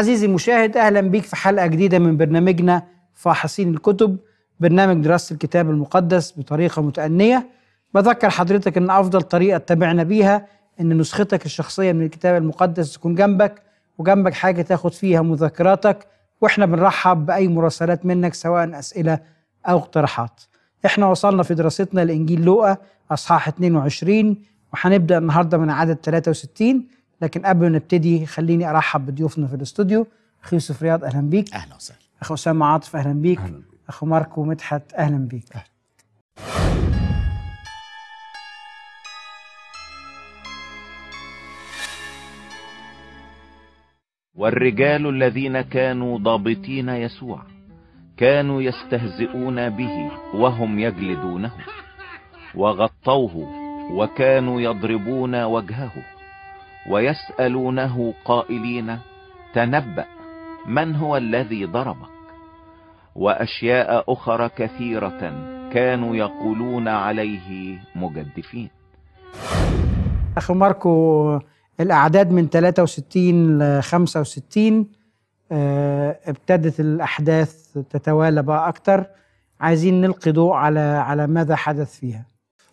عزيزي المشاهد اهلا بيك في حلقه جديده من برنامجنا فاحصين الكتب برنامج دراسه الكتاب المقدس بطريقه متأنيه بذكر حضرتك ان افضل طريقه تتابعنا بيها ان نسختك الشخصيه من الكتاب المقدس تكون جنبك وجنبك حاجه تاخد فيها مذكراتك واحنا بنرحب باي مراسلات منك سواء اسئله او اقتراحات احنا وصلنا في دراستنا لانجيل لوقا اصحاح 22 وهنبدا النهارده من عدد 63 لكن قبل ما نبتدي خليني ارحب بضيوفنا في الاستوديو اخ يوسف رياض اهلا بيك اهلا وسهلا اخ اسامه عاطف اهلا بيك أهلا. اخو ماركو مدحت اهلا بيك أهلا. والرجال الذين كانوا ضابطين يسوع كانوا يستهزئون به وهم يجلدونه وغطوه وكانوا يضربون وجهه ويسألونه قائلين تنبأ من هو الذي ضربك وأشياء أخرى كثيرة كانوا يقولون عليه مجدفين أخو ماركو الأعداد من 63 ل 65 آه، ابتدت الأحداث تتوالى بقى أكتر عايزين نلقي ضوء على على ماذا حدث فيها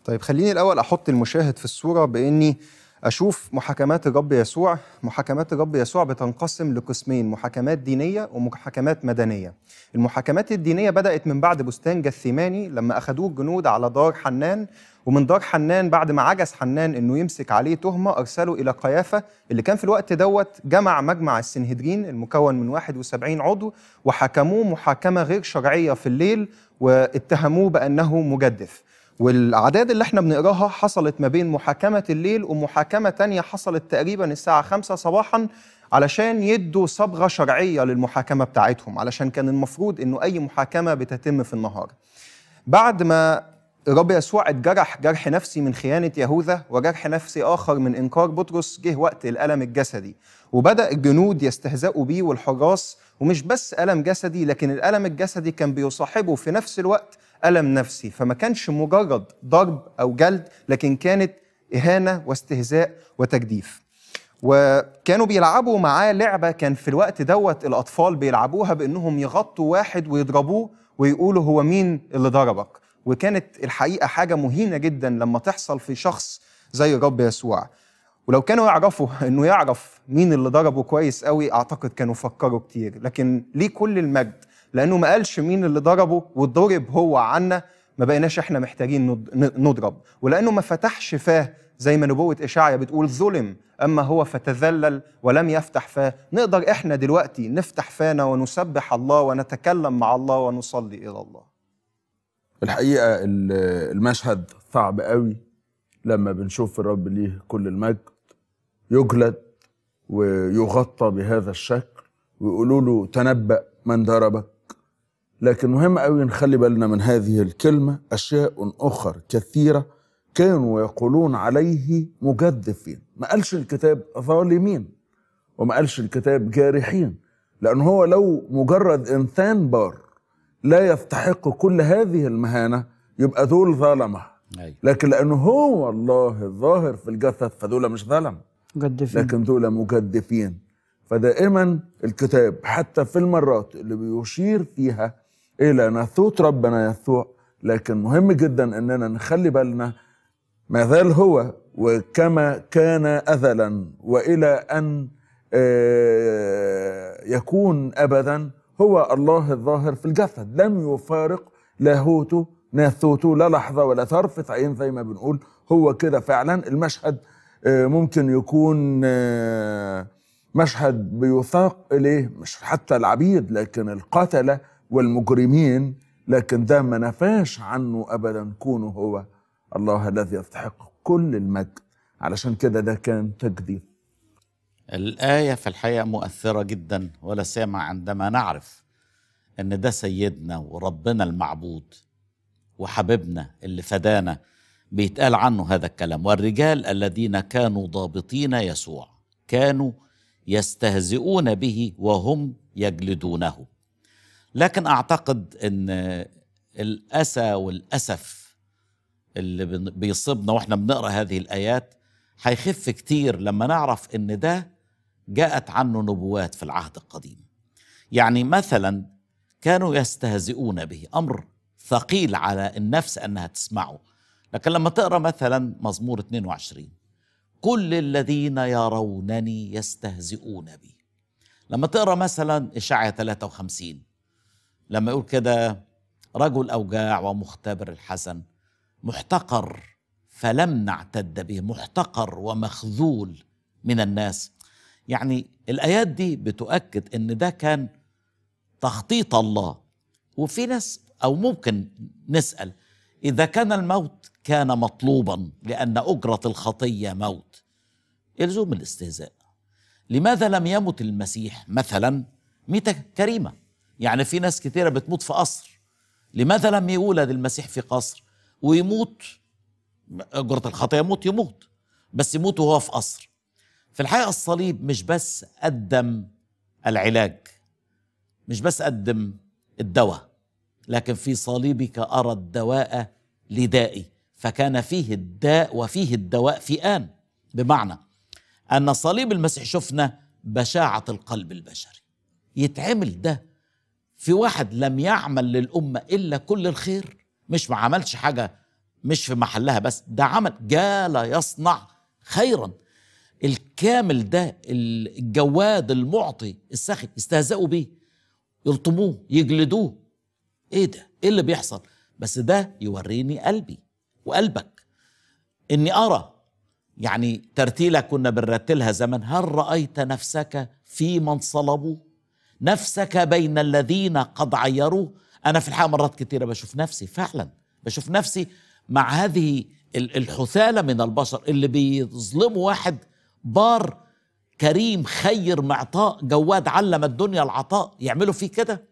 طيب خليني الأول أحط المشاهد في الصورة بإني أشوف محاكمات الرب يسوع محاكمات الرب يسوع بتنقسم لقسمين محاكمات دينية ومحاكمات مدنية المحاكمات الدينية بدأت من بعد بستان جثيماني لما أخدوه الجنود على دار حنان ومن دار حنان بعد ما عجز حنان انه يمسك عليه تهمه ارسله الى قيافه اللي كان في الوقت دوت جمع مجمع السنهدرين المكون من 71 عضو وحكموه محاكمه غير شرعيه في الليل واتهموه بانه مجدف والاعداد اللي احنا بنقراها حصلت ما بين محاكمه الليل ومحاكمه تانية حصلت تقريبا الساعه 5 صباحا علشان يدوا صبغه شرعيه للمحاكمه بتاعتهم علشان كان المفروض انه اي محاكمه بتتم في النهار بعد ما الرب يسوع اتجرح جرح نفسي من خيانة يهوذا وجرح نفسي آخر من إنكار بطرس جه وقت الألم الجسدي وبدأ الجنود يستهزئوا بيه والحراس ومش بس ألم جسدي لكن الألم الجسدي كان بيصاحبه في نفس الوقت ألم نفسي فما كانش مجرد ضرب أو جلد لكن كانت إهانة واستهزاء وتجديف وكانوا بيلعبوا معاه لعبة كان في الوقت دوت الأطفال بيلعبوها بأنهم يغطوا واحد ويضربوه ويقولوا هو مين اللي ضربك وكانت الحقيقة حاجة مهينة جدا لما تحصل في شخص زي الرب يسوع ولو كانوا يعرفوا انه يعرف مين اللي ضربه كويس قوي اعتقد كانوا فكروا كتير لكن ليه كل المجد لانه ما قالش مين اللي ضربه واتضرب هو عنا ما بقيناش احنا محتاجين نضرب ولانه ما فتحش فاه زي ما نبوة إشعيا بتقول ظلم أما هو فتذلل ولم يفتح فاه نقدر إحنا دلوقتي نفتح فانا ونسبح الله ونتكلم مع الله ونصلي إلى الله الحقيقة المشهد صعب قوي لما بنشوف الرب ليه كل المجد يجلد ويغطى بهذا الشكل ويقولوا له تنبأ من ضربك لكن مهم قوي نخلي بالنا من هذه الكلمة أشياء أخر كثيرة كانوا يقولون عليه مجدفين ما قالش الكتاب ظالمين وما قالش الكتاب جارحين لأن هو لو مجرد إنسان بار لا يستحق كل هذه المهانة يبقى دول ظلمة أيوة. لكن لأن هو الله الظاهر في الجسد فدول مش ظلم مجدفين. لكن دول مجدفين فدائما الكتاب حتى في المرات اللي بيشير فيها الى إيه، ناثوت ربنا يسوع لكن مهم جدا اننا نخلي بالنا ما زال هو وكما كان أذلا وإلى أن آه، يكون أبدا هو الله الظاهر في الجسد لم يفارق لاهوته ناثوته لا لحظة ولا طرفة عين زي ما بنقول هو كده فعلا المشهد آه، ممكن يكون آه، مشهد بيثاق إليه مش حتى العبيد لكن القتلة والمجرمين لكن ده ما نفاش عنه ابدا كونه هو الله الذي يستحق كل المجد علشان كده ده كان تجديد الايه في الحقيقه مؤثره جدا ولا سيما عندما نعرف ان ده سيدنا وربنا المعبود وحبيبنا اللي فدانا بيتقال عنه هذا الكلام والرجال الذين كانوا ضابطين يسوع كانوا يستهزئون به وهم يجلدونه لكن اعتقد ان الاسى والاسف اللي بيصيبنا واحنا بنقرا هذه الايات هيخف كتير لما نعرف ان ده جاءت عنه نبوات في العهد القديم يعني مثلا كانوا يستهزئون به امر ثقيل على النفس انها تسمعه لكن لما تقرا مثلا مزمور 22 كل الذين يرونني يستهزئون بي لما تقرا مثلا اشعيا 53 لما يقول كده رجل أوجاع ومختبر الحسن محتقر فلم نعتد به محتقر ومخذول من الناس يعني الآيات دي بتؤكد إن ده كان تخطيط الله وفي ناس أو ممكن نسأل إذا كان الموت كان مطلوبا لأن أجرة الخطية موت يلزم الاستهزاء لماذا لم يمت المسيح مثلا ميتة كريمة يعني في ناس كثيره بتموت في قصر لماذا لم يولد المسيح في قصر ويموت جرة الخطية يموت يموت بس يموت وهو في قصر في الحقيقة الصليب مش بس قدم العلاج مش بس قدم الدواء لكن في صليبك أرى الدواء لدائي فكان فيه الداء وفيه الدواء في آن بمعنى أن صليب المسيح شفنا بشاعة القلب البشري يتعمل ده في واحد لم يعمل للأمة إلا كل الخير مش ما عملش حاجة مش في محلها بس ده عمل جال يصنع خيرا الكامل ده الجواد المعطي السخي يستهزئوا بيه يلطموه يجلدوه ايه ده ايه اللي بيحصل بس ده يوريني قلبي وقلبك اني ارى يعني ترتيله كنا بنرتلها زمان هل رايت نفسك في من صلبوه نفسك بين الذين قد عيروا انا في الحقيقه مرات كثيرة بشوف نفسي فعلا بشوف نفسي مع هذه الحثاله من البشر اللي بيظلموا واحد بار كريم خير معطاء جواد علم الدنيا العطاء يعملوا فيه كده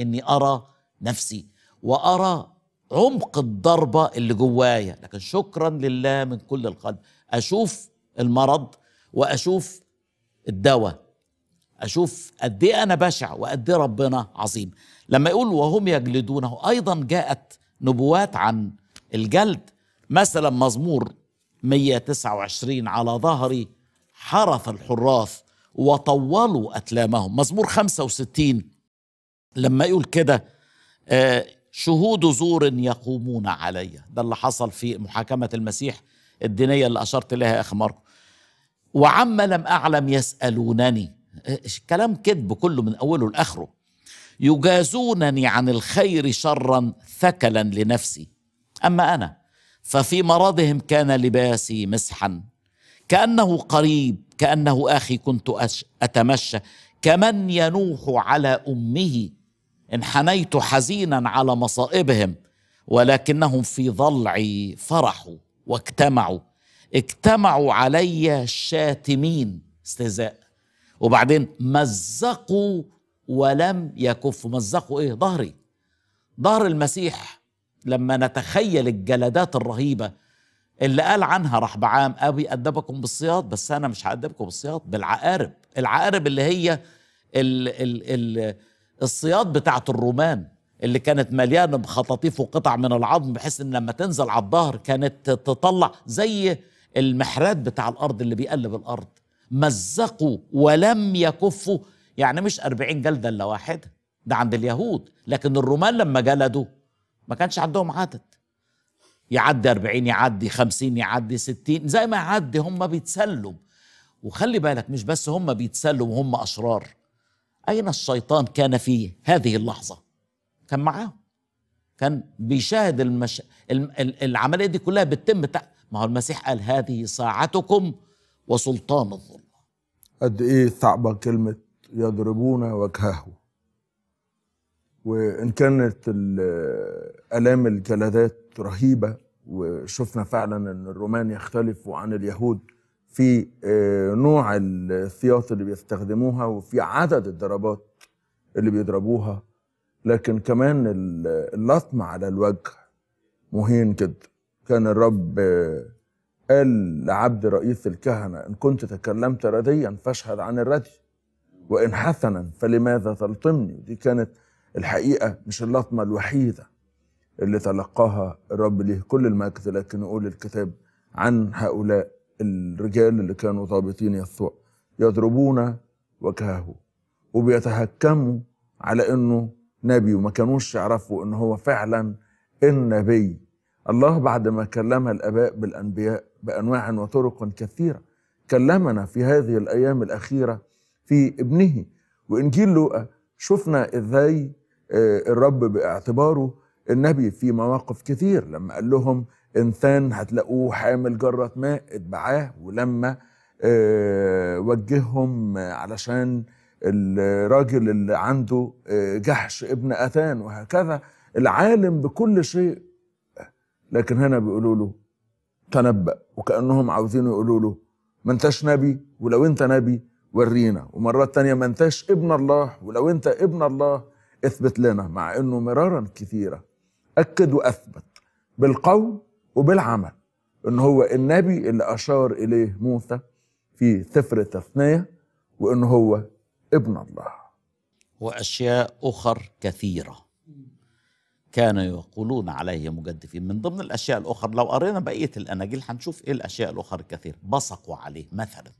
اني ارى نفسي وارى عمق الضربه اللي جوايا لكن شكرا لله من كل القلب اشوف المرض واشوف الدواء اشوف قد ايه انا بشع وقد ايه ربنا عظيم لما يقول وهم يجلدونه ايضا جاءت نبوات عن الجلد مثلا مزمور 129 على ظهري حرث الحراث وطولوا أتلامهم مزمور 65 لما يقول كده آه، شهود زور يقومون علي ده اللي حصل في محاكمة المسيح الدينية اللي أشرت لها يا أخي ماركو وعما لم أعلم يسألونني كلام كذب كله من أوله لآخره يجازونني عن الخير شرا ثكلا لنفسي أما أنا ففي مرضهم كان لباسي مسحا كأنه قريب كأنه أخي كنت أتمشى كمن ينوح على أمه انحنيت حزينا على مصائبهم ولكنهم في ضلعي فرحوا واجتمعوا اجتمعوا علي شاتمين استهزاء وبعدين مزقوا ولم يكفوا مزقوا ايه ظهري ظهر المسيح لما نتخيل الجلدات الرهيبه اللي قال عنها بعام ابي ادبكم بالصياد بس انا مش هادبكم بالصياد بالعقارب العقارب اللي هي الـ الـ الـ الصياد بتاعه الرومان اللي كانت مليانه بخطاطيف وقطع من العظم بحيث ان لما تنزل على الظهر كانت تطلع زي المحراد بتاع الارض اللي بيقلب الارض مزقوا ولم يكفوا يعني مش أربعين جلدة إلا واحد ده عند اليهود لكن الرومان لما جلدوا ما كانش عندهم عدد يعدي 40 يعدي 50 يعدي 60 زي ما يعدي هم بيتسلوا وخلي بالك مش بس هم بيتسلوا وهم أشرار أين الشيطان كان في هذه اللحظة كان معاهم كان بيشاهد المش... العملية دي كلها بتتم ما هو المسيح قال هذه ساعتكم وسلطان الظلم قد ايه صعبه كلمه يضربون وجهه وان كانت الام الجلدات رهيبه وشفنا فعلا ان الرومان يختلفوا عن اليهود في آه، نوع السياط اللي بيستخدموها وفي عدد الضربات اللي بيضربوها لكن كمان اللطم على الوجه مهين جدا كان الرب آه، قال لعبد رئيس الكهنة إن كنت تكلمت رديا فاشهد عن الردي وإن حسنا فلماذا تلطمني دي كانت الحقيقة مش اللطمة الوحيدة اللي تلقاها الرب ليه كل المجد لكن يقول الكتاب عن هؤلاء الرجال اللي كانوا ضابطين يسوع يضربون وجهه وبيتهكموا على انه نبي وما كانوش يعرفوا ان هو فعلا النبي الله بعد ما كلم الاباء بالانبياء بانواع وطرق كثيره كلمنا في هذه الايام الاخيره في ابنه وانجيل لوقا شفنا ازاي آه، الرب باعتباره النبي في مواقف كثير لما قال لهم انسان هتلاقوه حامل جره ماء اتبعاه ولما آه، وجههم علشان الراجل اللي عنده آه، جحش ابن اثان وهكذا العالم بكل شيء لكن هنا بيقولوا له تنبأ وكأنهم عاوزين يقولوا له ما انتش نبي ولو انت نبي ورينا ومرات تانية ما انتش ابن الله ولو انت ابن الله اثبت لنا مع انه مرارا كثيرة أكد وأثبت بالقول وبالعمل ان هو النبي اللي أشار إليه موسى في سفر التثنية وان هو ابن الله وأشياء أخر كثيرة كانوا يقولون عليه مجدفين من ضمن الأشياء الأخرى لو قرينا بقية الأناجيل هنشوف إيه الأشياء الأخرى الكثير بصقوا عليه مثلا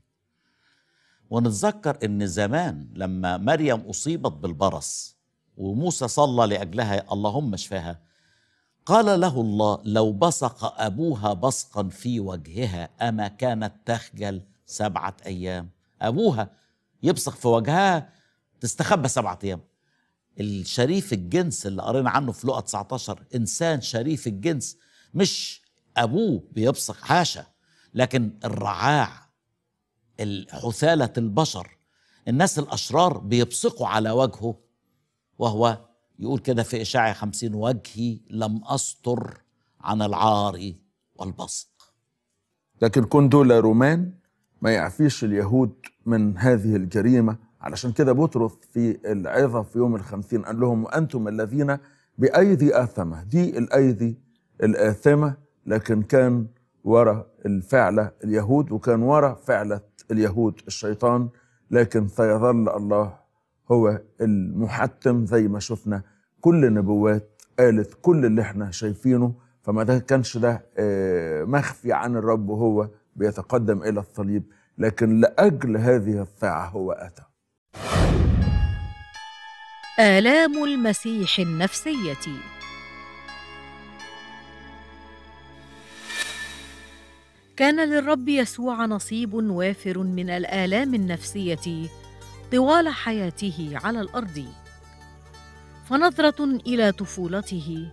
ونتذكر إن زمان لما مريم أصيبت بالبرص وموسى صلى لأجلها اللهم اشفاها قال له الله لو بصق أبوها بصقا في وجهها أما كانت تخجل سبعة أيام أبوها يبصق في وجهها تستخبى سبعة أيام الشريف الجنس اللي قرينا عنه في لقا 19 انسان شريف الجنس مش ابوه بيبصق حاشا لكن الرعاع حثاله البشر الناس الاشرار بيبصقوا على وجهه وهو يقول كده في اشاعه 50 وجهي لم استر عن العار والبصق لكن كن دول رومان ما يعفيش اليهود من هذه الجريمه علشان كده بطرس في العظة في يوم الخمسين قال لهم وأنتم الذين بأيدي آثمة دي الأيدي الآثمة لكن كان ورا الفعلة اليهود وكان ورا فعلة اليهود الشيطان لكن سيظل الله هو المحتم زي ما شفنا كل النبوات قالت كل اللي احنا شايفينه فما ده كانش ده آه، مخفي عن الرب وهو بيتقدم إلى الصليب لكن لأجل هذه الساعة هو أتى آلام المسيح النفسية كان للرب يسوع نصيب وافر من الآلام النفسية طوال حياته على الأرض فنظرة إلى طفولته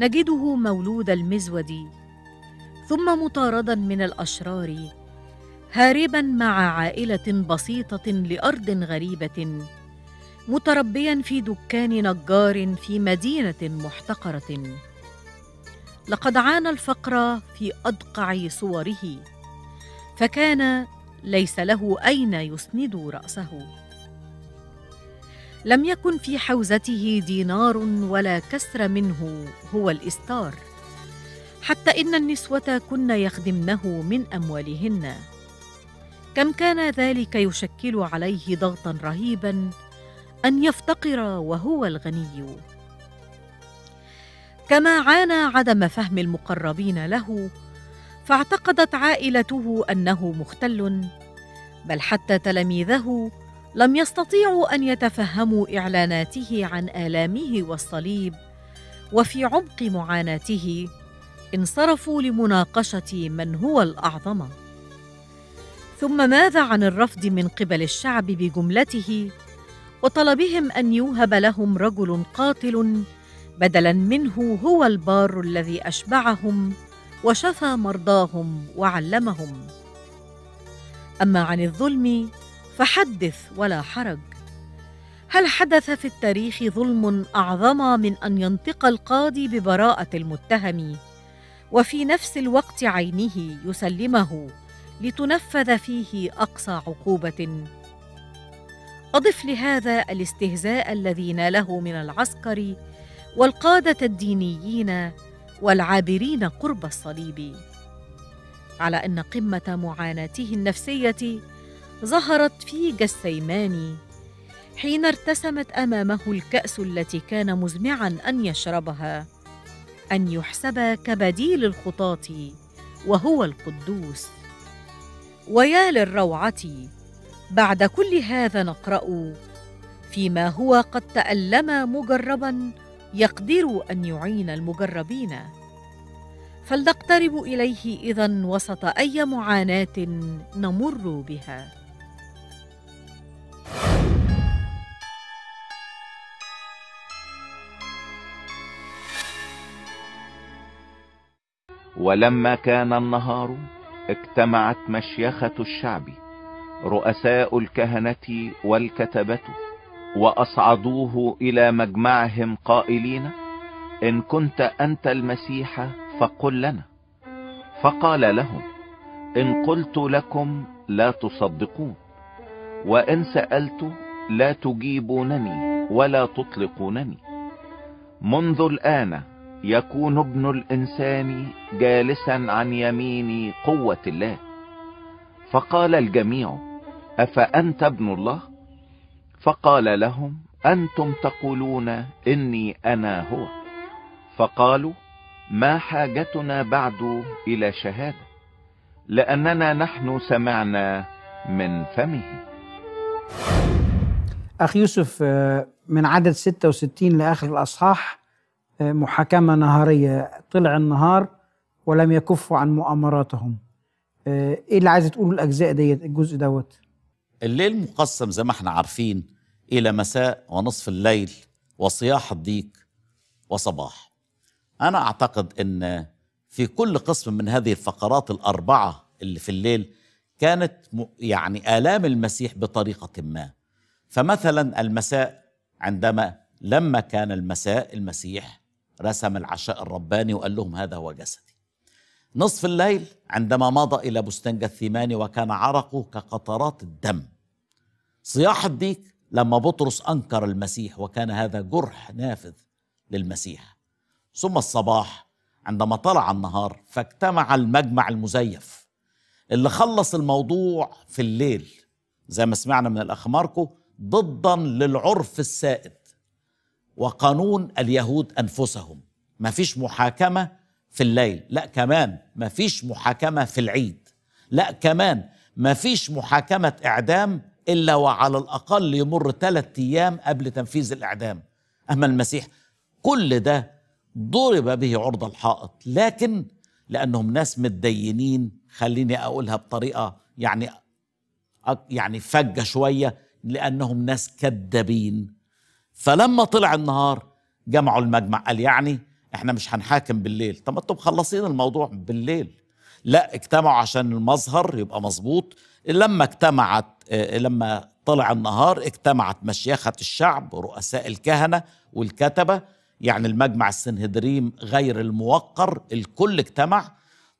نجده مولود المزود ثم مطاردا من الأشرار هاربا مع عائله بسيطه لارض غريبه متربيا في دكان نجار في مدينه محتقره لقد عانى الفقر في ادقع صوره فكان ليس له اين يسند راسه لم يكن في حوزته دينار ولا كسر منه هو الاستار حتى ان النسوه كن يخدمنه من اموالهن كم كان ذلك يشكل عليه ضغطا رهيبا ان يفتقر وهو الغني كما عانى عدم فهم المقربين له فاعتقدت عائلته انه مختل بل حتى تلاميذه لم يستطيعوا ان يتفهموا اعلاناته عن الامه والصليب وفي عمق معاناته انصرفوا لمناقشه من هو الاعظم ثم ماذا عن الرفض من قبل الشعب بجملته وطلبهم ان يوهب لهم رجل قاتل بدلا منه هو البار الذي اشبعهم وشفى مرضاهم وعلمهم اما عن الظلم فحدث ولا حرج هل حدث في التاريخ ظلم اعظم من ان ينطق القاضي ببراءه المتهم وفي نفس الوقت عينه يسلمه لتنفذ فيه اقصى عقوبه اضف لهذا الاستهزاء الذي ناله من العسكر والقاده الدينيين والعابرين قرب الصليب على ان قمه معاناته النفسيه ظهرت في جسيماني حين ارتسمت امامه الكاس التي كان مزمعا ان يشربها ان يحسب كبديل الخطاه وهو القدوس ويا للروعة بعد كل هذا نقرأ فيما هو قد تألم مجربا يقدر أن يعين المجربين فلنقترب إليه إذا وسط أي معاناة نمر بها ولما كان النهار اجتمعت مشيخة الشعب رؤساء الكهنة والكتبة واصعدوه الى مجمعهم قائلين ان كنت انت المسيح فقل لنا فقال لهم ان قلت لكم لا تصدقون وان سألت لا تجيبونني ولا تطلقونني منذ الان يكون ابن الانسان جالسا عن يمين قوة الله فقال الجميع افانت ابن الله فقال لهم انتم تقولون اني انا هو فقالوا ما حاجتنا بعد الى شهادة لاننا نحن سمعنا من فمه اخ يوسف آه، من عدد 66 لاخر الاصحاح محاكمة نهارية طلع النهار ولم يكفوا عن مؤامراتهم ايه اللي عايز تقوله الاجزاء ديت الجزء دوت الليل مقسم زي ما احنا عارفين الى مساء ونصف الليل وصياح الضيق وصباح انا اعتقد ان في كل قسم من هذه الفقرات الاربعه اللي في الليل كانت يعني الام المسيح بطريقه ما فمثلا المساء عندما لما كان المساء المسيح رسم العشاء الرباني وقال لهم هذا هو جسدي نصف الليل عندما مضى إلى بستان جثيماني وكان عرقه كقطرات الدم صياح الديك لما بطرس أنكر المسيح وكان هذا جرح نافذ للمسيح ثم الصباح عندما طلع النهار فاجتمع المجمع المزيف اللي خلص الموضوع في الليل زي ما سمعنا من الأخ ماركو ضدا للعرف السائد وقانون اليهود أنفسهم ما فيش محاكمة في الليل لا كمان ما فيش محاكمة في العيد لا كمان ما فيش محاكمة إعدام إلا وعلى الأقل يمر ثلاثة أيام قبل تنفيذ الإعدام أما المسيح كل ده ضرب به عرض الحائط لكن لأنهم ناس متدينين خليني أقولها بطريقة يعني يعني فجة شوية لأنهم ناس كذابين فلما طلع النهار جمعوا المجمع قال يعني احنا مش هنحاكم بالليل طب انتم مخلصين الموضوع بالليل لا اجتمعوا عشان المظهر يبقى مظبوط لما اجتمعت آه، لما طلع النهار اجتمعت مشيخة الشعب ورؤساء الكهنة والكتبة يعني المجمع السنهدريم غير الموقر الكل اجتمع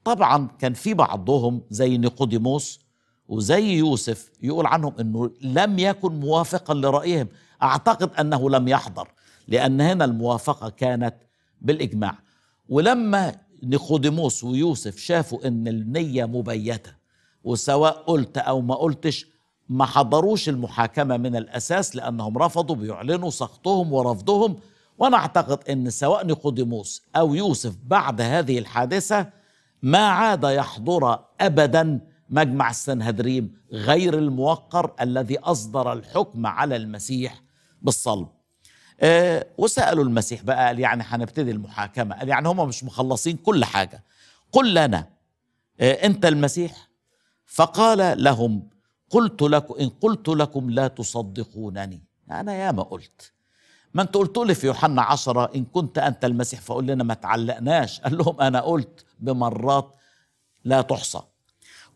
طبعا كان في بعضهم زي نيقوديموس وزي يوسف يقول عنهم انه لم يكن موافقا لرأيهم اعتقد انه لم يحضر لان هنا الموافقه كانت بالاجماع ولما نيقوديموس ويوسف شافوا ان النيه مبيته وسواء قلت او ما قلتش ما حضروش المحاكمه من الاساس لانهم رفضوا بيعلنوا سخطهم ورفضهم وانا اعتقد ان سواء نيقوديموس او يوسف بعد هذه الحادثه ما عاد يحضر ابدا مجمع السنهدريم غير الموقر الذي اصدر الحكم على المسيح بالصلب آه وسألوا المسيح بقى قال يعني هنبتدي المحاكمة قال يعني هم مش مخلصين كل حاجة قل لنا آه أنت المسيح فقال لهم قلت لكم إن قلت لكم لا تصدقونني أنا ياما قلت ما أنت قلت لي في يوحنا عشرة إن كنت أنت المسيح فقول لنا ما تعلقناش قال لهم أنا قلت بمرات لا تحصى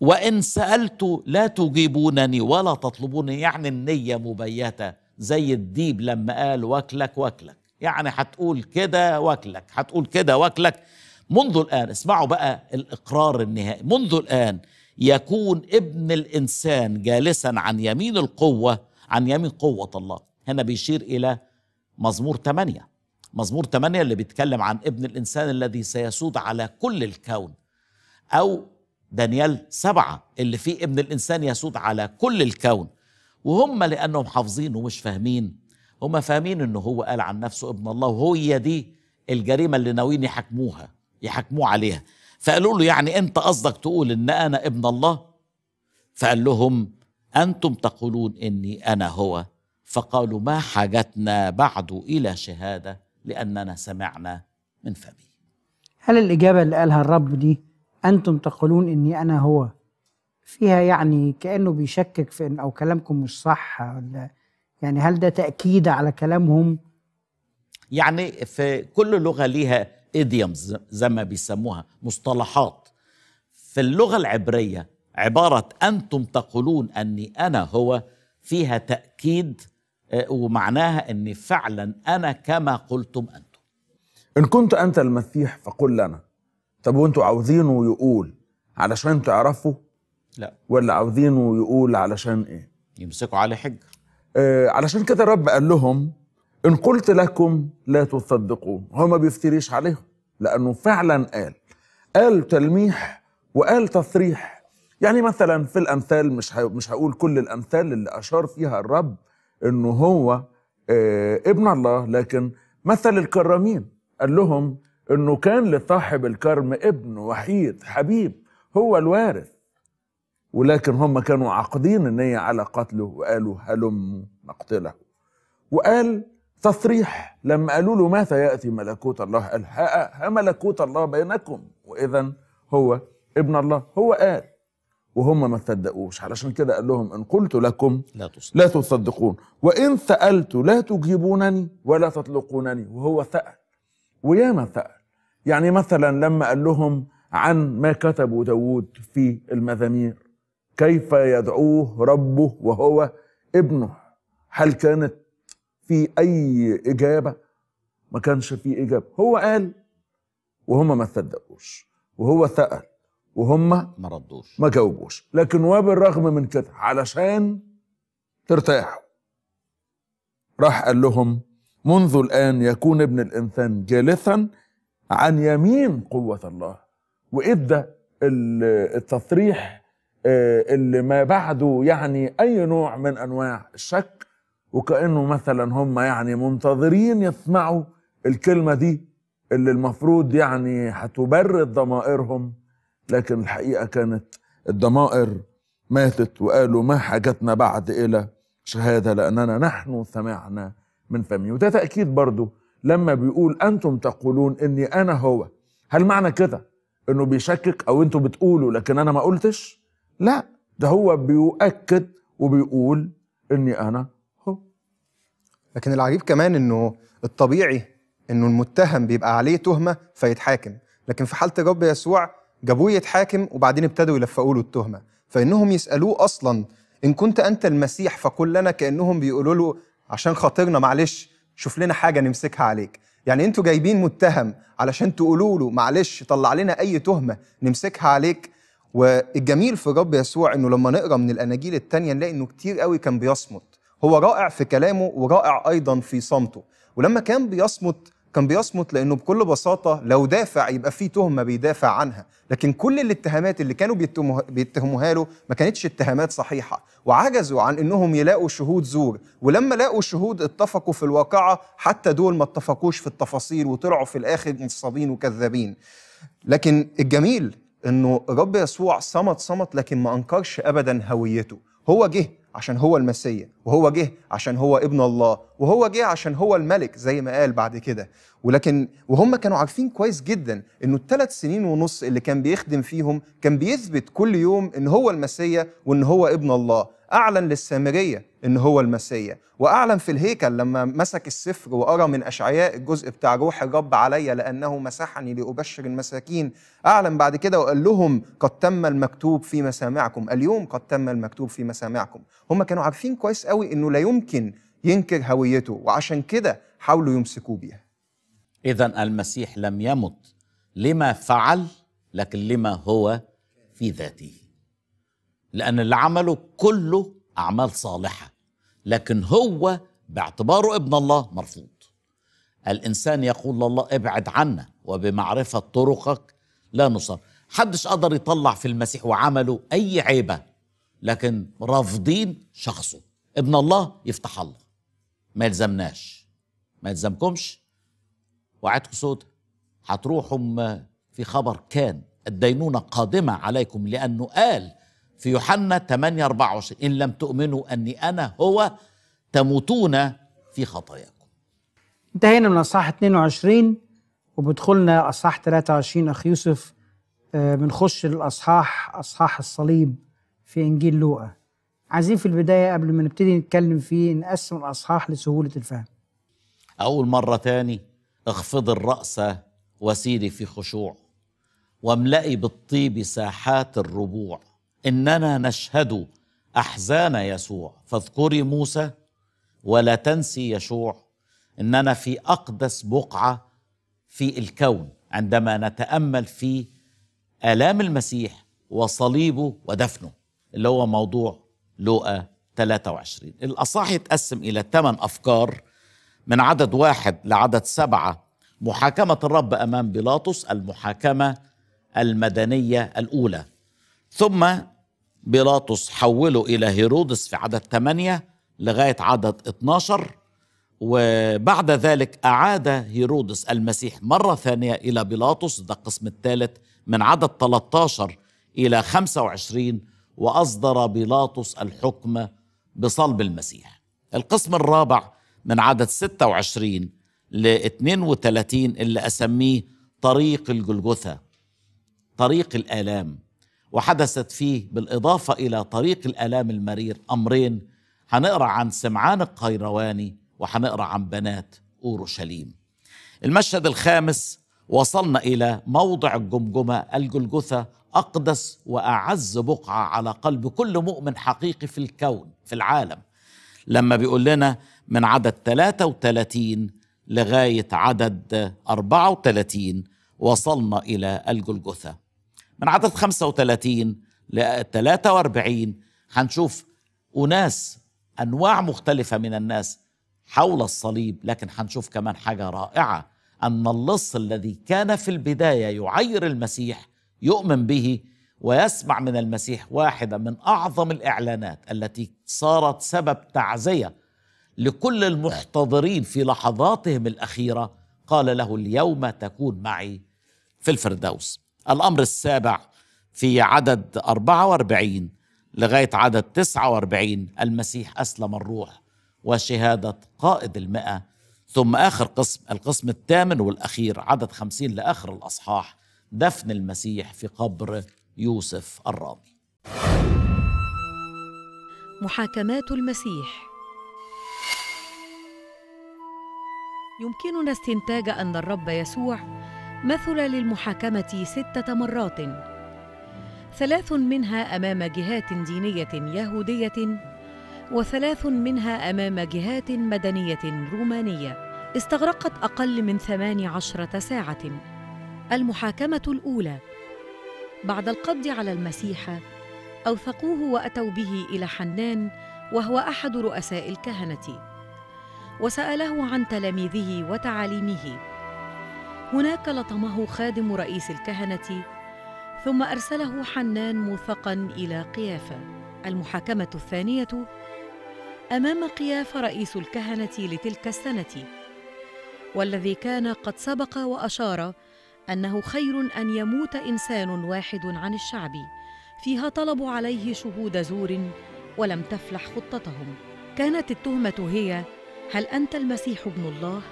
وإن سألت لا تجيبونني ولا تطلبوني يعني النية مبيتة زي الديب لما قال واكلك واكلك يعني هتقول كده واكلك هتقول كده واكلك منذ الآن اسمعوا بقى الإقرار النهائي منذ الآن يكون ابن الإنسان جالسا عن يمين القوة عن يمين قوة الله هنا بيشير إلى مزمور 8 مزمور 8 اللي بيتكلم عن ابن الإنسان الذي سيسود على كل الكون أو دانيال سبعة اللي فيه ابن الإنسان يسود على كل الكون وهم لانهم حافظين ومش فاهمين هم فاهمين انه هو قال عن نفسه ابن الله وهي دي الجريمه اللي ناويين يحاكموها يحاكموه عليها فقالوا له يعني انت قصدك تقول ان انا ابن الله فقال لهم انتم تقولون اني انا هو فقالوا ما حاجتنا بعد الى شهاده لاننا سمعنا من فمه هل الاجابه اللي قالها الرب دي انتم تقولون اني انا هو فيها يعني كانه بيشكك في ان او كلامكم مش صح ولا يعني هل ده تاكيد على كلامهم يعني في كل لغه ليها ايديومز زي ما بيسموها مصطلحات في اللغه العبريه عباره انتم تقولون اني انا هو فيها تاكيد آه، ومعناها اني فعلا انا كما قلتم انتم ان كنت انت المسيح فقل لنا طب وانتوا عاوزينه يقول علشان تعرفوا لا ولا عاوزينه يقول علشان ايه يمسكوا علي حجه آه علشان كده الرب قال لهم ان قلت لكم لا تصدقون هو ما بيفتريش عليهم لانه فعلا قال قال تلميح وقال تصريح يعني مثلا في الامثال مش مش هقول كل الامثال اللي اشار فيها الرب انه هو آه ابن الله لكن مثل الكرامين قال لهم انه كان لصاحب الكرم ابن وحيد حبيب هو الوارث ولكن هم كانوا عاقدين النية على قتله وقالوا هلم نقتله وقال تصريح لما قالوا له متى يأتي ملكوت الله قال ها, ها ملكوت الله بينكم وإذا هو ابن الله هو قال وهم ما صدقوش علشان كده قال لهم إن قلت لكم لا, تصدق. لا تصدقون وإن سألت لا تجيبونني ولا تطلقونني وهو سأل وياما سأل يعني مثلا لما قال لهم عن ما كتبه داود في المزامير كيف يدعوه ربه وهو ابنه هل كانت في اي اجابه ما كانش في اجابه هو قال وهم ما صدقوش وهو سال وهم ما ردوش ما جاوبوش لكن وبالرغم من كده علشان ترتاحوا راح قال لهم منذ الان يكون ابن الانسان جالسا عن يمين قوه الله وادى التصريح آه، اللي ما بعده يعني اي نوع من انواع الشك وكانه مثلا هم يعني منتظرين يسمعوا الكلمه دي اللي المفروض يعني هتبرد ضمائرهم لكن الحقيقه كانت الضمائر ماتت وقالوا ما حاجتنا بعد الى شهاده لاننا نحن سمعنا من فمي وده تاكيد برضه لما بيقول انتم تقولون اني انا هو هل معنى كده انه بيشكك او انتوا بتقولوا لكن انا ما قلتش لا ده هو بيؤكد وبيقول اني انا هو لكن العجيب كمان انه الطبيعي انه المتهم بيبقى عليه تهمه فيتحاكم لكن في حاله رب يسوع جابوه يتحاكم وبعدين ابتدوا يلفقوا له التهمه فانهم يسالوه اصلا ان كنت انت المسيح فقل لنا كانهم بيقولوا له عشان خاطرنا معلش شوف لنا حاجه نمسكها عليك يعني انتوا جايبين متهم علشان تقولوا له معلش طلع لنا اي تهمه نمسكها عليك والجميل في الرب يسوع انه لما نقرا من الاناجيل الثانيه نلاقي انه كتير قوي كان بيصمت هو رائع في كلامه ورائع ايضا في صمته ولما كان بيصمت كان بيصمت لانه بكل بساطه لو دافع يبقى في تهمه بيدافع عنها لكن كل الاتهامات اللي كانوا بيتهموها له ما كانتش اتهامات صحيحه وعجزوا عن انهم يلاقوا شهود زور ولما لاقوا شهود اتفقوا في الواقعه حتى دول ما اتفقوش في التفاصيل وطلعوا في الاخر نصابين وكذابين لكن الجميل انه الرب يسوع صمت صمت لكن ما انكرش ابدا هويته هو جه عشان هو المسيا وهو جه عشان هو ابن الله وهو جه عشان هو الملك زي ما قال بعد كده ولكن وهم كانوا عارفين كويس جدا انه الثلاث سنين ونص اللي كان بيخدم فيهم كان بيثبت كل يوم ان هو المسيا وان هو ابن الله أعلن للسامرية إن هو المسيا وأعلن في الهيكل لما مسك السفر وقرأ من أشعياء الجزء بتاع روح الرب علي لأنه مسحني لأبشر المساكين أعلن بعد كده وقال لهم قد تم المكتوب في مسامعكم اليوم قد تم المكتوب في مسامعكم هم كانوا عارفين كويس قوي إنه لا يمكن ينكر هويته وعشان كده حاولوا يمسكوه بيها إذا المسيح لم يمت لما فعل لكن لما هو في ذاته لأن اللي عمله كله أعمال صالحة لكن هو باعتباره ابن الله مرفوض الإنسان يقول لله ابعد عنا وبمعرفة طرقك لا نصر حدش قدر يطلع في المسيح وعمله أي عيبة لكن رافضين شخصه ابن الله يفتح الله ما يلزمناش ما يلزمكمش وعدكم صوت هتروحوا في خبر كان الدينونة قادمة عليكم لأنه قال في يوحنا 8 24 إن لم تؤمنوا أني أنا هو تموتون في خطاياكم انتهينا من أصحاح 22 وبدخلنا أصحاح 23 أخ يوسف آه، بنخش للأصحاح أصحاح الصليب في إنجيل لوقا عايزين في البداية قبل ما نبتدي نتكلم فيه نقسم الأصحاح لسهولة الفهم أول مرة ثاني اخفض الرأس وسيري في خشوع واملئي بالطيب ساحات الربوع اننا نشهد احزان يسوع فاذكري موسى ولا تنسي يشوع اننا في اقدس بقعه في الكون عندما نتامل في الام المسيح وصليبه ودفنه اللي هو موضوع لوقا 23 الاصح يتقسم الى ثمان افكار من عدد واحد لعدد سبعه محاكمه الرب امام بيلاطس المحاكمه المدنيه الاولى ثم بيلاطس حوله إلى هيرودس في عدد 8 لغاية عدد 12 وبعد ذلك أعاد هيرودس المسيح مرة ثانية إلى بيلاطس ده القسم الثالث من عدد 13 إلى 25 وأصدر بيلاطس الحكم بصلب المسيح القسم الرابع من عدد 26 ل 32 اللي أسميه طريق الجلجثة طريق الآلام وحدثت فيه بالإضافة إلى طريق الألام المرير أمرين هنقرأ عن سمعان القيرواني وحنقرأ عن بنات أورشليم المشهد الخامس وصلنا إلى موضع الجمجمة الجلجثة أقدس وأعز بقعة على قلب كل مؤمن حقيقي في الكون في العالم لما بيقول لنا من عدد 33 لغاية عدد 34 وصلنا إلى الجلجثة من عدد 35 ل 43 حنشوف أناس أنواع مختلفة من الناس حول الصليب لكن حنشوف كمان حاجة رائعة أن اللص الذي كان في البداية يعير المسيح يؤمن به ويسمع من المسيح واحدة من أعظم الإعلانات التي صارت سبب تعزية لكل المحتضرين في لحظاتهم الأخيرة قال له اليوم تكون معي في الفردوس الأمر السابع في عدد 44 لغاية عدد 49 المسيح أسلم الروح وشهادة قائد المئة ثم آخر قسم القسم الثامن والأخير عدد 50 لآخر الأصحاح دفن المسيح في قبر يوسف الرامي محاكمات المسيح يمكننا استنتاج أن الرب يسوع مثل للمحاكمة ستة مرات ثلاث منها أمام جهات دينية يهودية وثلاث منها أمام جهات مدنية رومانية استغرقت أقل من ثمان عشرة ساعة المحاكمة الأولى بعد القبض على المسيح أوثقوه وأتوا به إلى حنان وهو أحد رؤساء الكهنة وسأله عن تلاميذه وتعاليمه هناك لطمه خادم رئيس الكهنة ثم أرسله حنان موثقا إلى قيافة المحاكمة الثانية أمام قيافة رئيس الكهنة لتلك السنة والذي كان قد سبق وأشار أنه خير أن يموت إنسان واحد عن الشعب فيها طلبوا عليه شهود زور ولم تفلح خطتهم كانت التهمة هي هل أنت المسيح ابن الله؟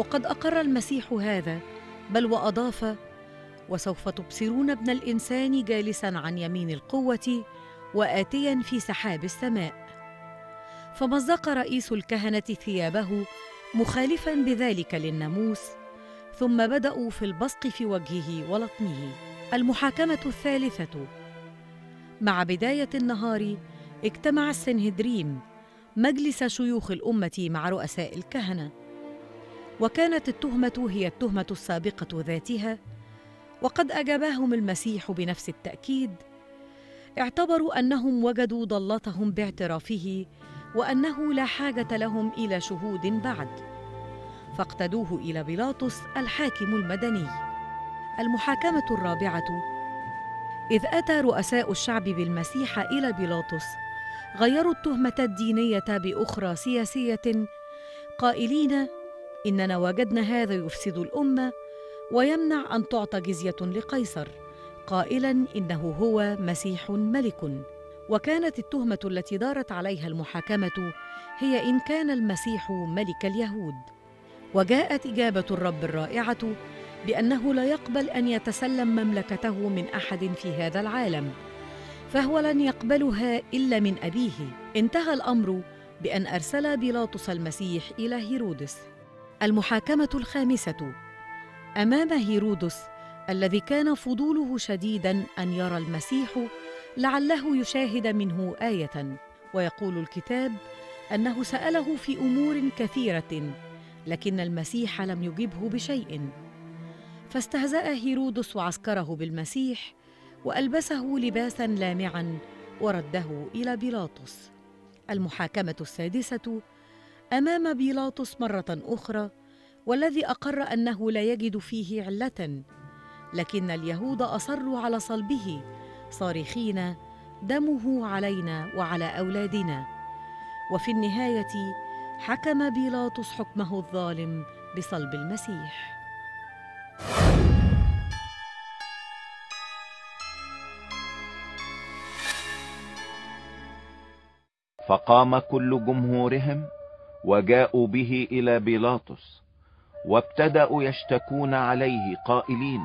وقد اقر المسيح هذا بل واضاف وسوف تبصرون ابن الانسان جالسا عن يمين القوه واتيا في سحاب السماء فمزق رئيس الكهنه ثيابه مخالفا بذلك للناموس ثم بداوا في البصق في وجهه ولطمه المحاكمه الثالثه مع بدايه النهار اجتمع السنهدريم مجلس شيوخ الامه مع رؤساء الكهنه وكانت التهمه هي التهمه السابقه ذاتها وقد اجابهم المسيح بنفس التاكيد اعتبروا انهم وجدوا ضلتهم باعترافه وانه لا حاجه لهم الى شهود بعد فاقتدوه الى بيلاطس الحاكم المدني المحاكمه الرابعه اذ اتى رؤساء الشعب بالمسيح الى بيلاطس غيروا التهمه الدينيه باخرى سياسيه قائلين اننا وجدنا هذا يفسد الامه ويمنع ان تعطى جزيه لقيصر قائلا انه هو مسيح ملك وكانت التهمه التي دارت عليها المحاكمه هي ان كان المسيح ملك اليهود وجاءت اجابه الرب الرائعه بانه لا يقبل ان يتسلم مملكته من احد في هذا العالم فهو لن يقبلها الا من ابيه انتهى الامر بان ارسل بيلاطس المسيح الى هيرودس المحاكمة الخامسة أمام هيرودس الذي كان فضوله شديدا أن يرى المسيح لعله يشاهد منه آية ويقول الكتاب أنه سأله في أمور كثيرة لكن المسيح لم يجبه بشيء فاستهزأ هيرودس وعسكره بالمسيح وألبسه لباسا لامعا ورده إلى بيلاطس المحاكمة السادسة امام بيلاطس مره اخرى والذي اقر انه لا يجد فيه عله لكن اليهود اصروا على صلبه صارخين دمه علينا وعلى اولادنا وفي النهايه حكم بيلاطس حكمه الظالم بصلب المسيح فقام كل جمهورهم وجاءوا به إلى بيلاطس وابتدأوا يشتكون عليه قائلين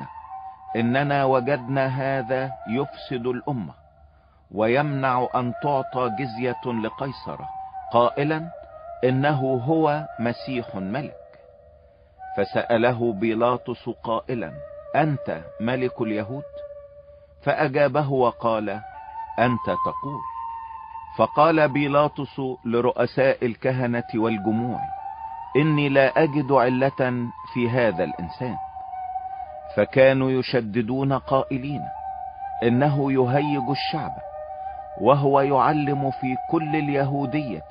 إننا وجدنا هذا يفسد الأمة ويمنع أن تعطى جزية لقيصر قائلا إنه هو مسيح ملك فسأله بيلاطس قائلا أنت ملك اليهود فأجابه وقال أنت تقول فقال بيلاطس لرؤساء الكهنة والجموع اني لا اجد علة في هذا الانسان فكانوا يشددون قائلين انه يهيج الشعب وهو يعلم في كل اليهودية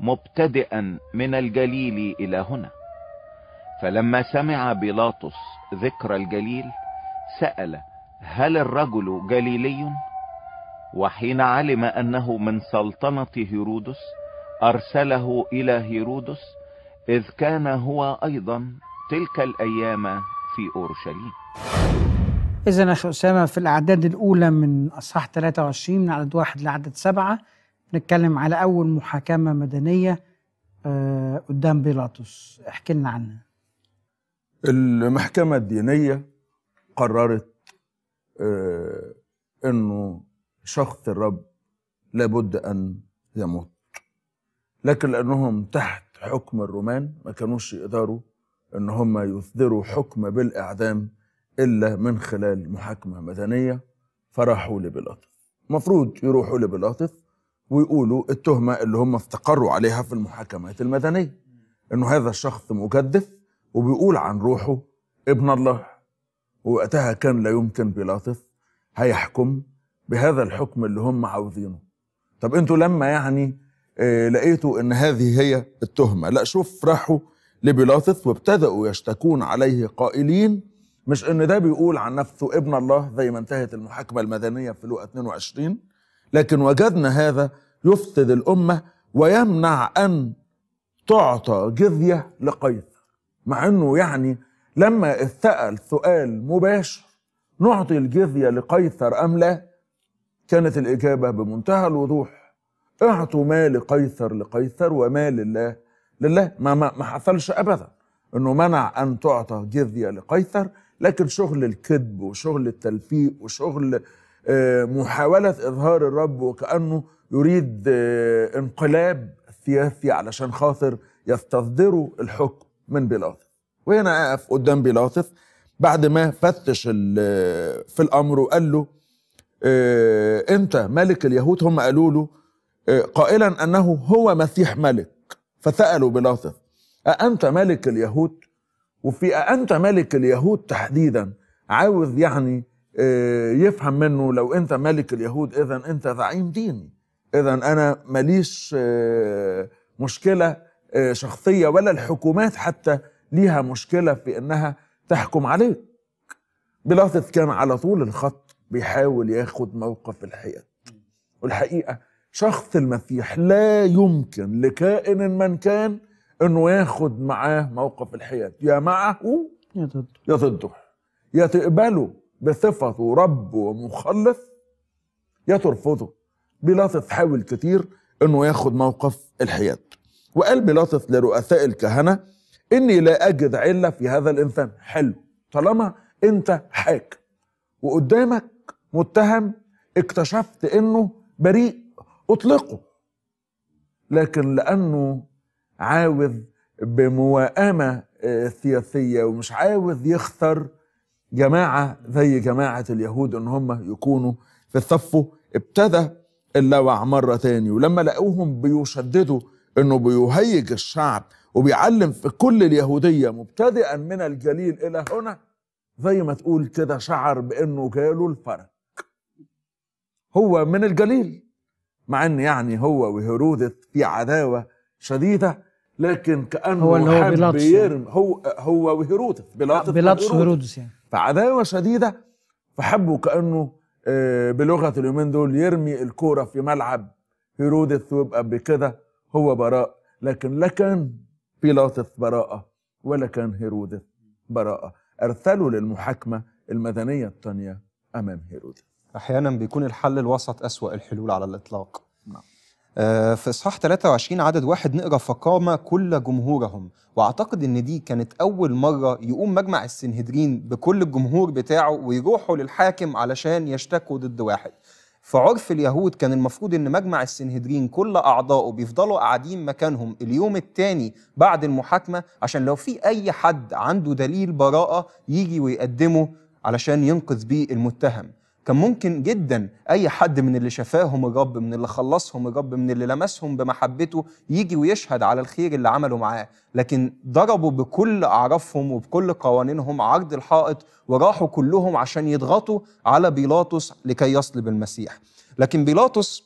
مبتدئا من الجليل الى هنا فلما سمع بيلاطس ذكر الجليل سأل هل الرجل جليلي؟ وحين علم انه من سلطنة هيرودس ارسله الى هيرودس اذ كان هو ايضا تلك الايام في اورشليم اذا اخي اسامه في الاعداد الاولى من اصحاح 23 من عدد واحد لعدد سبعه نتكلم على اول محاكمه مدنيه آه، قدام بيلاطس احكي لنا عنها المحكمه الدينيه قررت آه، انه شخص الرب لابد أن يموت لكن لأنهم تحت حكم الرومان ما كانوش يقدروا أن هم يصدروا حكم بالإعدام إلا من خلال محاكمة مدنية فراحوا لبيلاطس المفروض يروحوا لبيلاطس ويقولوا التهمة اللي هم استقروا عليها في المحاكمات المدنية أنه هذا الشخص مجدف وبيقول عن روحه ابن الله ووقتها كان لا يمكن بيلاطس هيحكم بهذا الحكم اللي هم عاوزينه طب انتوا لما يعني آه، لقيتوا ان هذه هي التهمه لا شوف راحوا لبيلاطس وابتدأوا يشتكون عليه قائلين مش ان ده بيقول عن نفسه ابن الله زي ما انتهت المحاكمه المدنيه في لوقا 22 لكن وجدنا هذا يفسد الامه ويمنع ان تعطى جزيه لقيصر مع انه يعني لما اتسال سؤال مباشر نعطي الجزيه لقيصر ام لا كانت الإجابة بمنتهى الوضوح اعطوا ما لقيصر لقيصر وما لله لله ما, ما, ما حصلش أبدا أنه منع أن تعطى جزية لقيصر لكن شغل الكذب وشغل التلفيق وشغل آه، محاولة إظهار الرب وكأنه يريد آه، انقلاب سياسي علشان خاطر يستصدروا الحكم من بيلاطس وهنا أقف قدام بيلاطس بعد ما فتش آه، في الأمر وقال له آه، انت ملك اليهود هم قالوا له آه، قائلا انه هو مسيح ملك فسالوا بلاطس أأنت ملك اليهود؟ وفي أأنت ملك اليهود تحديدا عاوز يعني آه، يفهم منه لو أنت ملك اليهود إذا أنت زعيم ديني إذا أنا ماليش مشكلة شخصية ولا الحكومات حتى ليها مشكلة في إنها تحكم عليك بيلاطس كان على طول الخط بيحاول ياخد موقف الحياد والحقيقه شخص المسيح لا يمكن لكائن من كان انه ياخد معاه موقف الحياد يا معه يا ضده يا ضده يا تقبله بصفته رب ومخلص يا ترفضه بيلاطس حاول كتير انه ياخد موقف الحياد وقال بيلاطس لرؤساء الكهنه اني لا اجد عله في هذا الانسان حلو طالما انت حاكم وقدامك متهم اكتشفت انه بريء اطلقه لكن لانه عاوز بموائمه آه، سياسيه ومش عاوز يخسر جماعه زي جماعه اليهود ان هم يكونوا في صفه ابتدى اللوع مره تاني ولما لقوهم بيشددوا انه بيهيج الشعب وبيعلم في كل اليهوديه مبتدئا من الجليل الى هنا زي ما تقول كده شعر بانه جاله الفرج هو من الجليل مع ان يعني هو وهيرودس في عداوه شديده لكن كانه هو اللي هو بيلاطس يعني. هو هو وهيرودس بيلاطس آه، بيلاطس وهيرودس يعني فعداوه شديده فحبوا كانه آه، بلغه اليومين دول يرمي الكوره في ملعب هيرودس ويبقى بكده هو براء لكن لا كان بيلاطس براءه ولا كان هيرودس براءه ارسلوا للمحاكمه المدنيه الثانيه امام هيرودس احيانا بيكون الحل الوسط اسوا الحلول على الاطلاق نعم. آه في اصحاح 23 عدد واحد نقرا فقام كل جمهورهم واعتقد ان دي كانت اول مره يقوم مجمع السنهدرين بكل الجمهور بتاعه ويروحوا للحاكم علشان يشتكوا ضد واحد في عرف اليهود كان المفروض ان مجمع السنهدرين كل اعضائه بيفضلوا قاعدين مكانهم اليوم الثاني بعد المحاكمه عشان لو في اي حد عنده دليل براءه يجي ويقدمه علشان ينقذ بيه المتهم كان ممكن جدا اي حد من اللي شفاهم الرب من اللي خلصهم الرب من اللي لمسهم بمحبته يجي ويشهد على الخير اللي عمله معاه لكن ضربوا بكل اعرافهم وبكل قوانينهم عرض الحائط وراحوا كلهم عشان يضغطوا على بيلاطس لكي يصلب المسيح لكن بيلاطس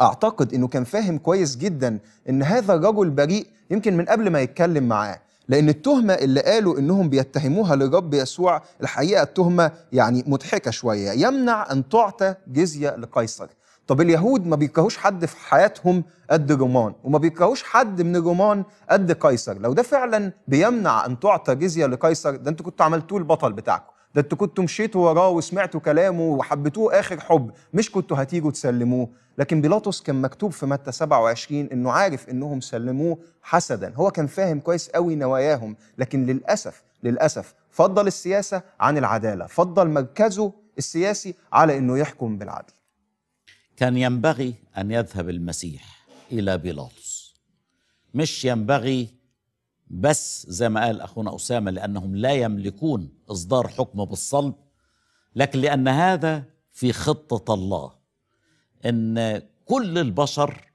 اعتقد انه كان فاهم كويس جدا ان هذا الرجل بريء يمكن من قبل ما يتكلم معاه لأن التهمة اللي قالوا إنهم بيتهموها للرب يسوع الحقيقة التهمة يعني مضحكة شوية يمنع أن تعطى جزية لقيصر طب اليهود ما بيكرهوش حد في حياتهم قد رومان وما بيكرهوش حد من رومان قد قيصر لو ده فعلا بيمنع أن تعطى جزية لقيصر ده أنتوا كنتوا عملتوه البطل بتاعكم ده انتوا كنتوا مشيتوا وراه وسمعتوا كلامه وحبيتوه اخر حب مش كنتوا هتيجوا تسلموه لكن بيلاطس كان مكتوب في متى 27 انه عارف انهم سلموه حسدا هو كان فاهم كويس قوي نواياهم لكن للاسف للاسف فضل السياسه عن العداله فضل مركزه السياسي على انه يحكم بالعدل كان ينبغي ان يذهب المسيح الى بيلاطس مش ينبغي بس زي ما قال اخونا اسامه لانهم لا يملكون اصدار حكم بالصلب لكن لان هذا في خطه الله ان كل البشر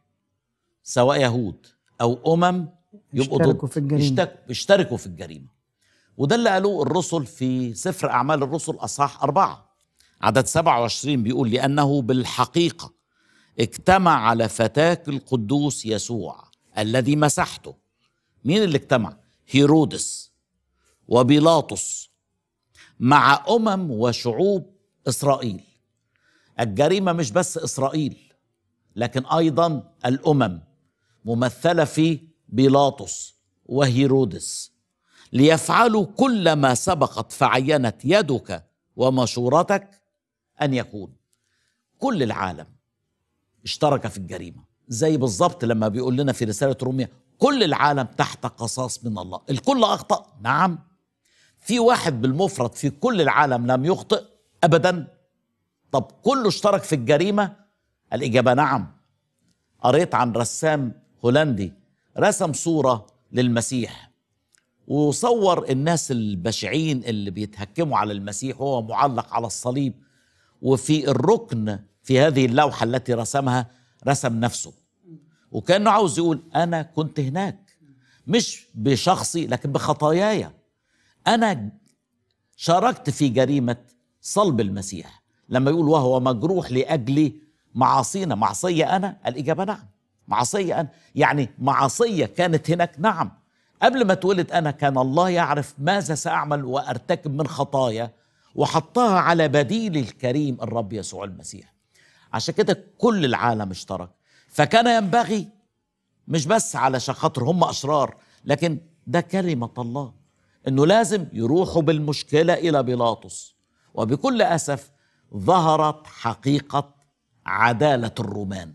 سواء يهود او امم يبقوا اشتركوا في الجريمه اشتركوا في الجريمه وده اللي قالوه الرسل في سفر اعمال الرسل اصحاح اربعه عدد 27 بيقول لانه بالحقيقه اجتمع على فتاك القدوس يسوع الذي مسحته مين اللي اجتمع هيرودس وبيلاطس مع امم وشعوب اسرائيل الجريمه مش بس اسرائيل لكن ايضا الامم ممثله في بيلاطس وهيرودس ليفعلوا كل ما سبقت فعينت يدك ومشورتك ان يكون كل العالم اشترك في الجريمه زي بالظبط لما بيقول لنا في رساله روميا كل العالم تحت قصاص من الله الكل أخطأ نعم في واحد بالمفرد في كل العالم لم يخطئ أبدا طب كله اشترك في الجريمة الإجابة نعم قريت عن رسام هولندي رسم صورة للمسيح وصور الناس البشعين اللي بيتهكموا على المسيح وهو معلق على الصليب وفي الركن في هذه اللوحة التي رسمها رسم نفسه وكانه عاوز يقول انا كنت هناك مش بشخصي لكن بخطاياي انا شاركت في جريمه صلب المسيح لما يقول وهو مجروح لاجلي معاصينا معصيه انا الاجابه نعم معصيه انا يعني معصيه كانت هناك نعم قبل ما اتولد انا كان الله يعرف ماذا ساعمل وارتكب من خطايا وحطها على بديل الكريم الرب يسوع المسيح عشان كده كل العالم اشترك فكان ينبغي مش بس علشان خاطر هم أشرار لكن ده كلمة الله أنه لازم يروحوا بالمشكلة إلى بيلاطس وبكل أسف ظهرت حقيقة عدالة الرومان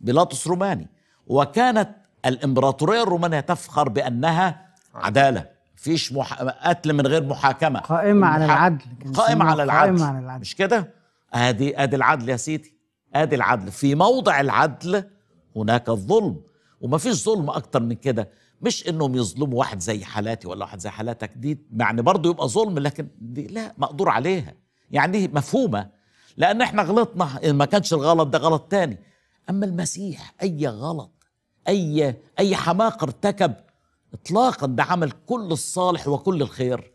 بيلاطس روماني وكانت الإمبراطورية الرومانية تفخر بأنها عدالة فيش مح... قتل من غير محاكمة قائمة على العدل قائمة على العدل. قائمة على العدل مش كده؟ أدي أدي العدل يا سيدي ادي العدل في موضع العدل هناك الظلم وما فيش ظلم اكتر من كده مش انهم يظلموا واحد زي حالاتي ولا واحد زي حالاتك دي يعني برضه يبقى ظلم لكن دي لا مقدور عليها يعني مفهومه لان احنا غلطنا ما كانش الغلط ده غلط تاني اما المسيح اي غلط اي اي حماقه ارتكب اطلاقا ده عمل كل الصالح وكل الخير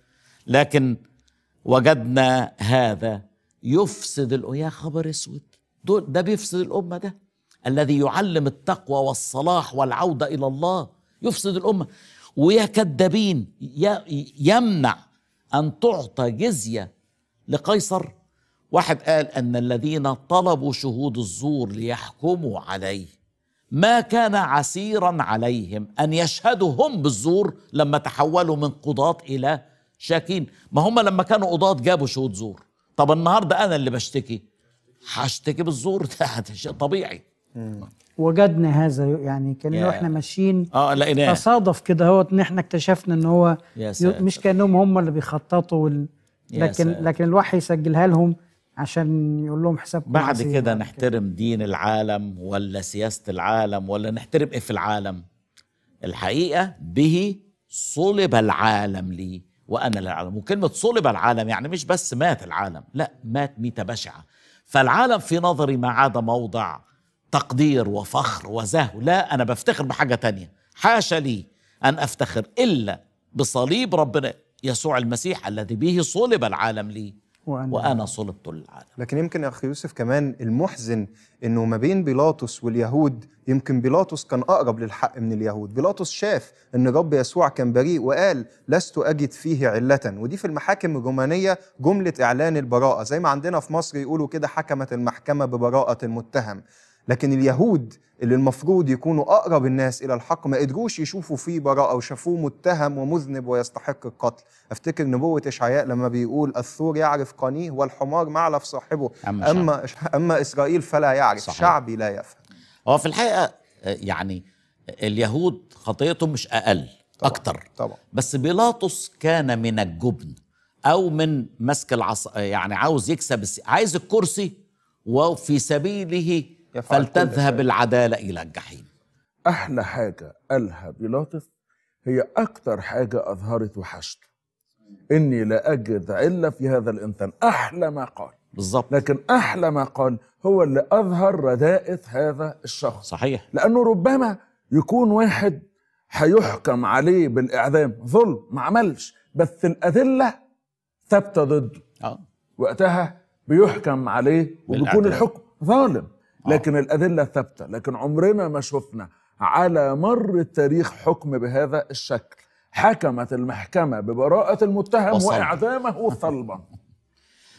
لكن وجدنا هذا يفسد يا خبر اسود دول ده بيفسد الامه ده الذي يعلم التقوى والصلاح والعوده الى الله يفسد الامه ويا كذابين يمنع ان تعطى جزيه لقيصر واحد قال ان الذين طلبوا شهود الزور ليحكموا عليه ما كان عسيرا عليهم ان يشهدوا هم بالزور لما تحولوا من قضاة الى شاكين ما هم لما كانوا قضاة جابوا شهود زور طب النهارده انا اللي بشتكي هشتكي بالزور ده شيء طبيعي وجدنا هذا يعني كانه احنا ماشيين اه لقيناه تصادف كده اهوت ان احنا اكتشفنا ان هو مش كانهم هم اللي بيخططوا وال... لكن لكن الوحي يسجلها لهم عشان يقول لهم حسابكم بعد يعني. كده نحترم دين العالم ولا سياسه العالم ولا نحترم ايه في العالم الحقيقه به صلب العالم لي وانا للعالم وكلمه صلب العالم يعني مش بس مات العالم لا مات ميته بشعه فالعالم في نظري ما عاد موضع تقدير وفخر وزهو لا أنا بفتخر بحاجة تانية حاشا لي أن أفتخر إلا بصليب ربنا يسوع المسيح الذي به صلب العالم لي وأنا, وأنا صلبت للعالم لكن يمكن يا أخي يوسف كمان المحزن أنه ما بين بيلاطس واليهود يمكن بيلاطس كان أقرب للحق من اليهود بيلاطس شاف أن رب يسوع كان بريء وقال لست أجد فيه علة ودي في المحاكم الرومانية جملة إعلان البراءة زي ما عندنا في مصر يقولوا كده حكمت المحكمة ببراءة المتهم لكن اليهود اللي المفروض يكونوا أقرب الناس إلى الحق ما قدروش يشوفوا فيه براءة وشافوه متهم ومذنب ويستحق القتل أفتكر نبوة إشعياء لما بيقول الثور يعرف قنيه والحمار معلف صاحبه أما, أما, أما إسرائيل فلا يعرف صحيح. شعبي لا يفهم هو في الحقيقة يعني اليهود خطيتهم مش أقل طبعا. أكتر طبعا. بس بيلاطس كان من الجبن أو من مسك العصا يعني عاوز يكسب عايز الكرسي وفي سبيله فلتذهب العدالة إلى الجحيم أحلى حاجة قالها بيلاطس هي أكثر حاجة أظهرت وحشته إني لا أجد علة في هذا الإنسان أحلى ما قال بالظبط لكن أحلى ما قال هو اللي أظهر رداءة هذا الشخص صحيح لأنه ربما يكون واحد هيحكم عليه بالإعدام ظلم ما عملش بس الأدلة ثابتة ضده آه. وقتها بيحكم عليه وبيكون الحكم ظالم آه. لكن آه. الادله ثابته لكن عمرنا ما شفنا على مر التاريخ حكم بهذا الشكل حكمت المحكمه ببراءه المتهم وصلب. واعدامه صلبا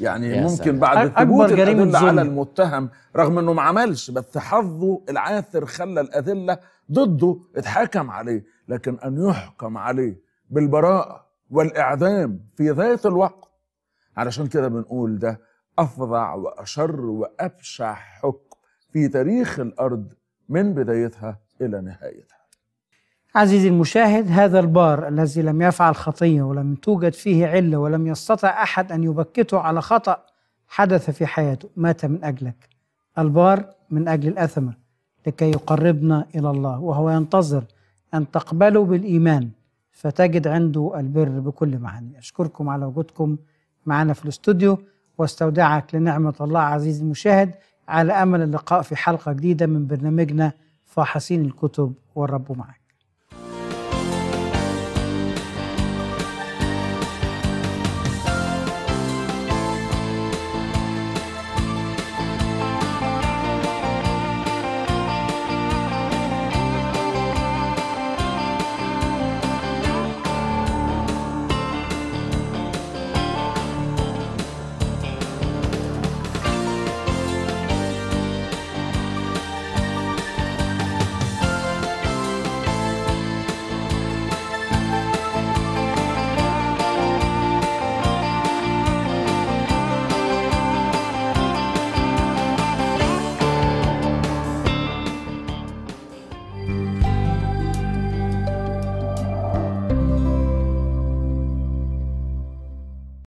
يعني ممكن سلام. بعد ثبوت الادله على المتهم رغم انه ما عملش بس حظه العاثر خلى الادله ضده اتحكم عليه لكن ان يحكم عليه بالبراءه والاعدام في ذات الوقت علشان كده بنقول ده افظع واشر وابشع حكم في تاريخ الارض من بدايتها الى نهايتها. عزيزي المشاهد هذا البار الذي لم يفعل خطيه ولم توجد فيه عله ولم يستطع احد ان يبكته على خطا حدث في حياته مات من اجلك. البار من اجل الاثمه لكي يقربنا الى الله وهو ينتظر ان تقبلوا بالايمان فتجد عنده البر بكل معاني. اشكركم على وجودكم معنا في الاستوديو واستودعك لنعمه الله عزيزي المشاهد على امل اللقاء في حلقه جديده من برنامجنا فاحصين الكتب والرب معك